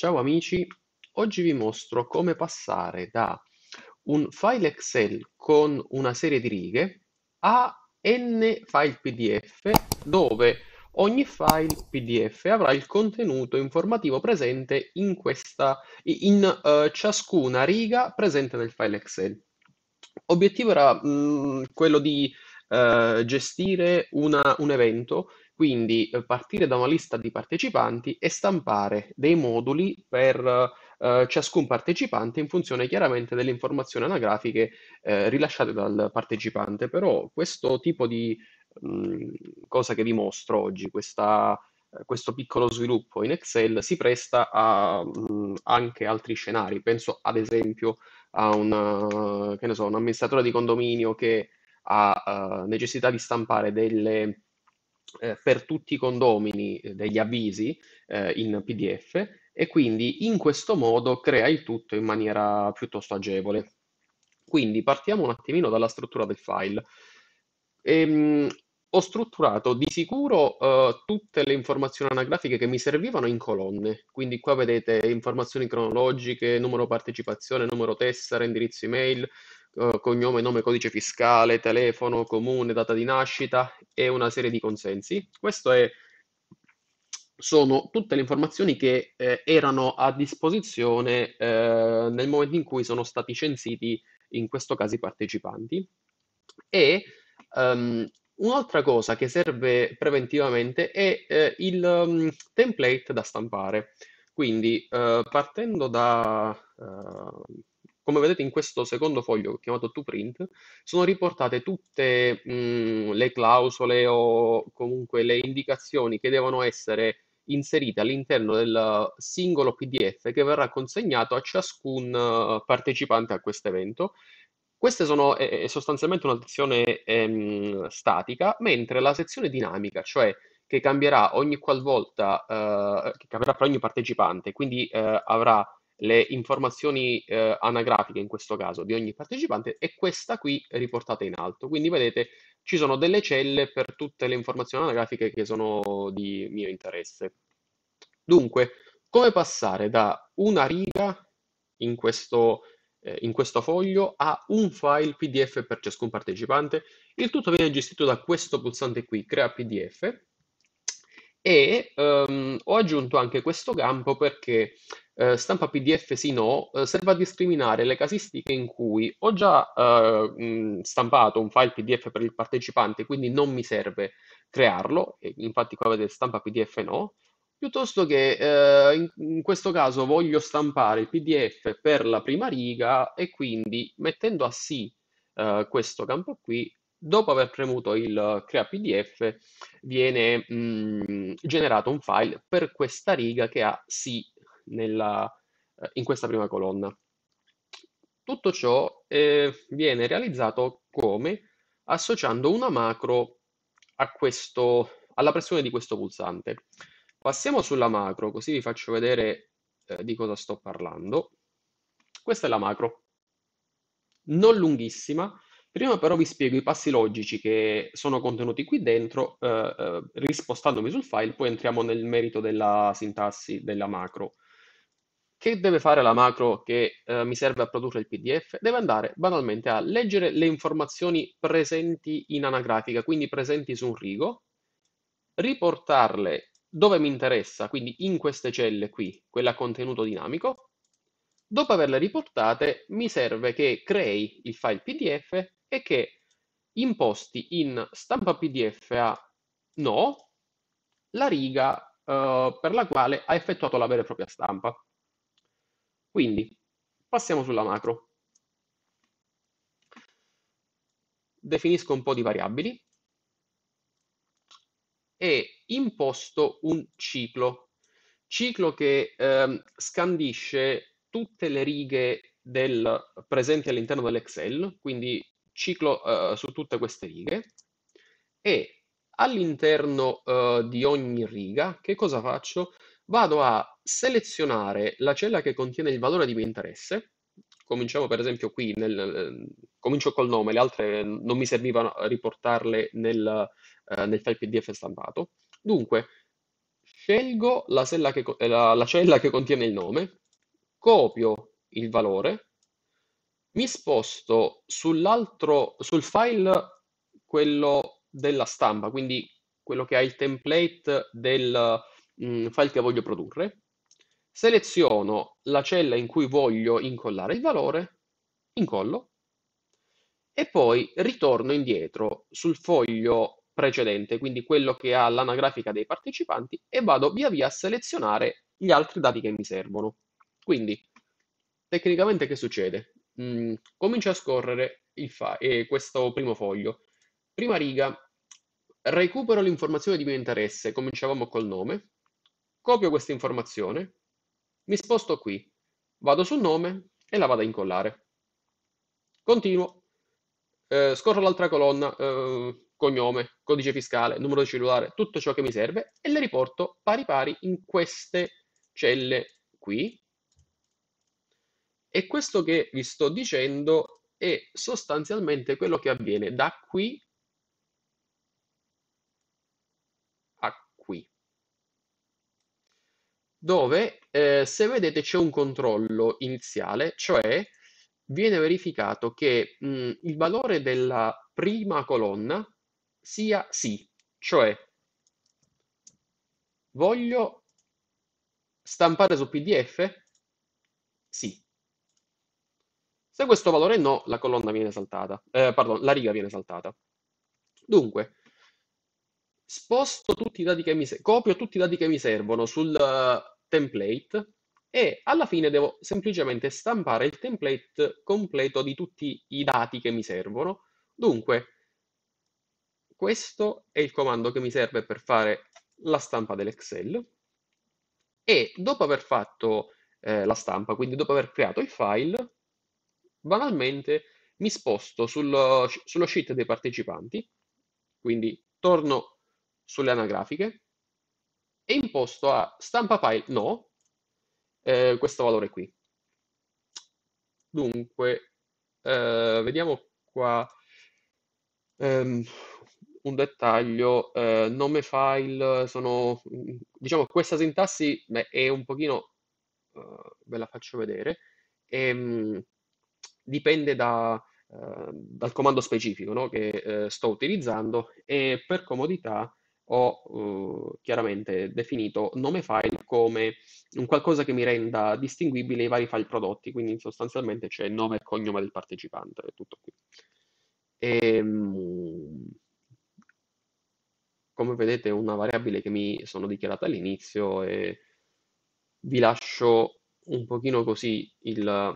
Ciao amici, oggi vi mostro come passare da un file Excel con una serie di righe a n file PDF dove ogni file PDF avrà il contenuto informativo presente in, questa, in uh, ciascuna riga presente nel file Excel. L'obiettivo era mh, mm, quello di uh, gestire una, un evento quindi eh, partire da una lista di partecipanti e stampare dei moduli per eh, ciascun partecipante in funzione chiaramente delle informazioni anagrafiche eh, rilasciate dal partecipante. Però questo tipo di mh, mm, cosa che vi mostro oggi, questa, eh, questo piccolo sviluppo in Excel, si presta a mh, mm, anche altri scenari. Penso ad esempio a una, so, un amministratore di condominio che ha eh, necessità di stampare delle eh, per tutti i condomini eh, degli avvisi eh, in PDF e quindi in questo modo crea il tutto in maniera piuttosto agevole. Quindi partiamo un attimino dalla struttura del file. Ehm, ho strutturato di sicuro uh, tutte le informazioni anagrafiche che mi servivano in colonne, quindi qua vedete informazioni cronologiche, numero partecipazione, numero tessera, indirizzo email, cognome, nome, codice fiscale, telefono, comune, data di nascita e una serie di consensi. Queste sono tutte le informazioni che eh, erano a disposizione eh, nel momento in cui sono stati censiti, in questo caso, i partecipanti. E um, un'altra cosa che serve preventivamente è eh, il um, template da stampare. Quindi, eh, partendo da, eh, come vedete in questo secondo foglio chiamato to print sono riportate tutte mh, mm, le clausole o comunque le indicazioni che devono essere inserite all'interno del singolo PDF che verrà consegnato a ciascun eh, partecipante a questo evento. Queste sono eh, sostanzialmente una sezione ehm, statica, mentre la sezione dinamica, cioè che cambierà ogni qualvolta, eh, che cambierà per ogni partecipante, quindi eh, avrà le informazioni eh, anagrafiche in questo caso di ogni partecipante e questa qui riportata in alto. Quindi vedete ci sono delle celle per tutte le informazioni anagrafiche che sono di mio interesse. Dunque, come passare da una riga in questo, eh, in questo foglio a un file PDF per ciascun partecipante? Il tutto viene gestito da questo pulsante qui, crea PDF, e um, ho aggiunto anche questo campo perché eh, stampa PDF sì no, eh, serve a discriminare le casistiche in cui ho già eh, mh, stampato un file PDF per il partecipante, quindi non mi serve crearlo, infatti qua vedete stampa PDF no, piuttosto che eh, in, in, questo caso voglio stampare il PDF per la prima riga e quindi mettendo a sì eh, questo campo qui, dopo aver premuto il crea PDF, viene mh, generato un file per questa riga che ha sì nella, eh, in questa prima colonna. Tutto ciò eh, viene realizzato come associando una macro questo, alla pressione di questo pulsante. Passiamo sulla macro, così vi faccio vedere eh, di cosa sto parlando. Questa è la macro, non lunghissima. Prima però vi spiego i passi logici che sono contenuti qui dentro, eh, eh rispostandomi sul file, poi entriamo nel merito della sintassi della macro. Che deve fare la macro che eh, mi serve a produrre il PDF? Deve andare banalmente a leggere le informazioni presenti in anagrafica, quindi presenti su un rigo, riportarle dove mi interessa, quindi in queste celle qui, quella a contenuto dinamico. Dopo averle riportate, mi serve che crei il file PDF e che imposti in stampa PDF a no la riga eh, per la quale ha effettuato la vera e propria stampa. Quindi, passiamo sulla macro. Definisco un po' di variabili e imposto un ciclo. Ciclo che ehm, scandisce tutte le righe del, presenti all'interno dell'Excel, quindi ciclo eh, su tutte queste righe e all'interno eh, di ogni riga che cosa faccio? vado a selezionare la cella che contiene il valore di mio interesse. Cominciamo per esempio qui, nel, eh, comincio col nome, le altre non mi servivano riportarle nel, eh, nel file PDF stampato. Dunque, scelgo la, che, la, la cella che contiene il nome, copio il valore, mi sposto sull'altro, sul file quello della stampa, quindi quello che ha il template del, mh, mm, file che voglio produrre, seleziono la cella in cui voglio incollare il valore, incollo e poi ritorno indietro sul foglio precedente, quindi quello che ha l'anagrafica dei partecipanti e vado via via a selezionare gli altri dati che mi servono. Quindi tecnicamente che succede? Mm, comincia a scorrere eh, questo primo foglio. Prima riga, recupero l'informazione di mio interesse, cominciavamo col nome, Copio questa informazione, mi sposto qui, vado sul nome e la vado a incollare. Continuo, eh, scorro l'altra colonna, eh, cognome, codice fiscale, numero di cellulare, tutto ciò che mi serve e le riporto pari pari in queste celle qui. E questo che vi sto dicendo è sostanzialmente quello che avviene da qui dove eh, se vedete c'è un controllo iniziale, cioè viene verificato che mh, il valore della prima colonna sia sì, cioè voglio stampare su PDF? Sì. Se questo valore è no, la colonna viene saltata, eh, pardon, la riga viene saltata. Dunque, sposto tutti i dati che mi servono, copio tutti i dati che mi servono sul uh, template e alla fine devo semplicemente stampare il template completo di tutti i dati che mi servono. Dunque, questo è il comando che mi serve per fare la stampa dell'Excel e dopo aver fatto eh, la stampa, quindi dopo aver creato il file, banalmente mi sposto sullo, sullo sheet dei partecipanti, quindi torno sulle anagrafiche e imposto a stampa file no eh, questo valore qui. Dunque, eh, vediamo qua um, un dettaglio, eh, nome file, sono, diciamo questa sintassi beh, è un pochino, uh, ve la faccio vedere, e, um, dipende da, uh, dal comando specifico no? che uh, sto utilizzando e per comodità ho eh, chiaramente definito nome file come un qualcosa che mi renda distinguibile i vari file prodotti, quindi sostanzialmente c'è nome e cognome del partecipante, è tutto qui. E, ehm, come vedete è una variabile che mi sono dichiarata all'inizio e vi lascio un pochino così il,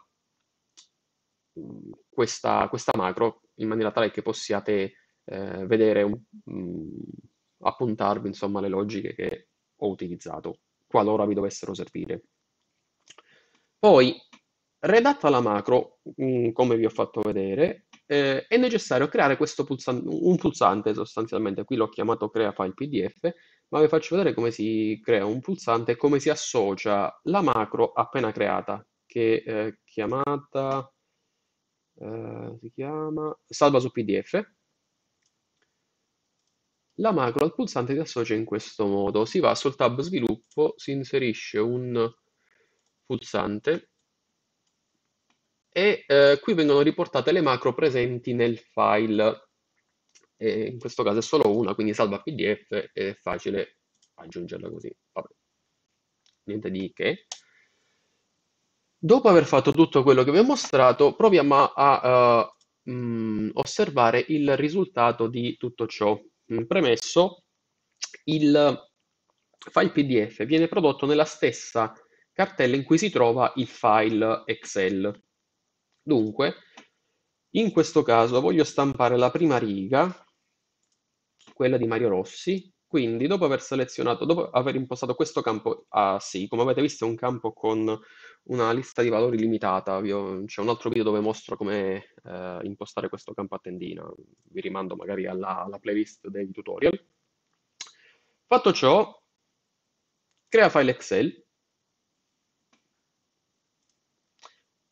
mm, questa, questa, macro in maniera tale che possiate eh, vedere un, mm, appuntarvi insomma le logiche che ho utilizzato, qualora vi dovessero servire. Poi, redatta la macro, mh, mm, come vi ho fatto vedere, eh, è necessario creare questo pulsante, un pulsante sostanzialmente, qui l'ho chiamato crea file pdf, ma vi faccio vedere come si crea un pulsante e come si associa la macro appena creata, che è eh, chiamata, eh, si chiama salva su pdf, la macro al pulsante si associa in questo modo: si va sul tab Sviluppo, si inserisce un pulsante e eh, qui vengono riportate le macro presenti nel file. E in questo caso è solo una, quindi salva PDF ed è facile aggiungerla così. Vabbè. Niente di che. Dopo aver fatto tutto quello che vi ho mostrato, proviamo a, a uh, eh, mh, mm, osservare il risultato di tutto ciò. Mm, premesso, il file PDF viene prodotto nella stessa cartella in cui si trova il file Excel. Dunque, in questo caso voglio stampare la prima riga, quella di Mario Rossi, quindi, dopo aver selezionato, dopo aver impostato questo campo a sì, come avete visto è un campo con una lista di valori limitata, c'è un altro video dove mostro come eh, impostare questo campo a tendina, vi rimando magari alla, alla playlist dei tutorial. Fatto ciò, crea file Excel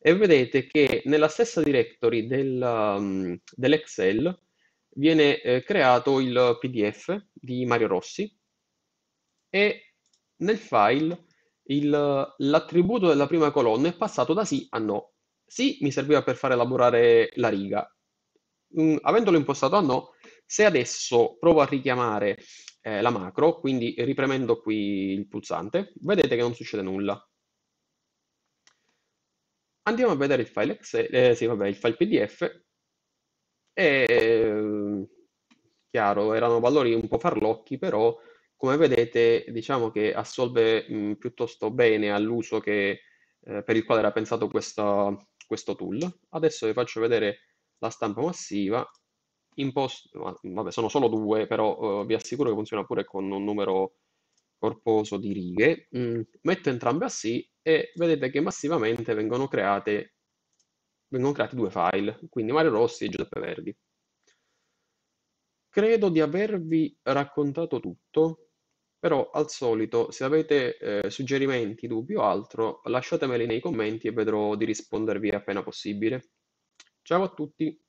e vedete che nella stessa directory del, mm, dell'Excel viene eh, creato il PDF di Mario Rossi e nel file l'attributo della prima colonna è passato da sì a no. Sì mi serviva per far elaborare la riga. Mm, avendolo impostato a no, se adesso provo a richiamare eh, la macro, quindi ripremendo qui il pulsante, vedete che non succede nulla. Andiamo a vedere il file, Excel, eh, sì, vabbè, il file PDF e, ehm, chiaro, erano valori un po' farlocchi, però come vedete diciamo che assolve mh, piuttosto bene all'uso che, eh, per il quale era pensato questa, questo tool. Adesso vi faccio vedere la stampa massiva. Post, vabbè, sono solo due, però eh, vi assicuro che funziona pure con un numero corposo di righe. Mm, metto entrambe a sì e vedete che massivamente vengono create vengono creati due file, quindi Mario Rossi e Giuseppe Verdi. Credo di avervi raccontato tutto, però al solito se avete eh, suggerimenti, dubbi o altro lasciatemeli nei commenti e vedrò di rispondervi appena possibile. Ciao a tutti!